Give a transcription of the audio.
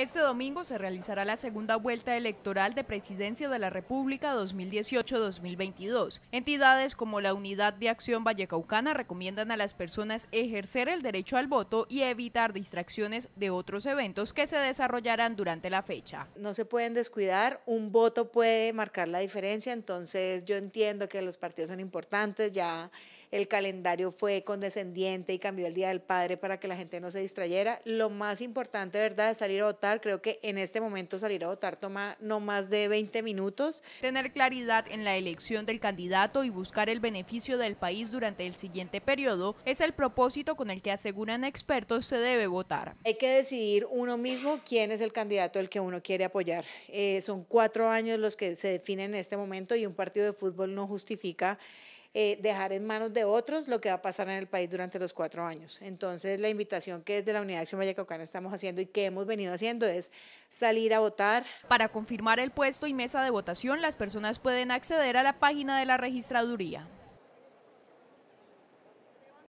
Este domingo se realizará la segunda vuelta electoral de Presidencia de la República 2018-2022. Entidades como la Unidad de Acción Vallecaucana recomiendan a las personas ejercer el derecho al voto y evitar distracciones de otros eventos que se desarrollarán durante la fecha. No se pueden descuidar, un voto puede marcar la diferencia, entonces yo entiendo que los partidos son importantes, ya el calendario fue condescendiente y cambió el Día del Padre para que la gente no se distrayera. Lo más importante, ¿verdad?, es salir a votar. Creo que en este momento salir a votar toma no más de 20 minutos. Tener claridad en la elección del candidato y buscar el beneficio del país durante el siguiente periodo es el propósito con el que aseguran expertos se debe votar. Hay que decidir uno mismo quién es el candidato el que uno quiere apoyar. Eh, son cuatro años los que se definen en este momento y un partido de fútbol no justifica eh, dejar en manos de otros lo que va a pasar en el país durante los cuatro años. Entonces, la invitación que desde la Unidad de Acción estamos haciendo y que hemos venido haciendo es salir a votar. Para confirmar el puesto y mesa de votación, las personas pueden acceder a la página de la registraduría.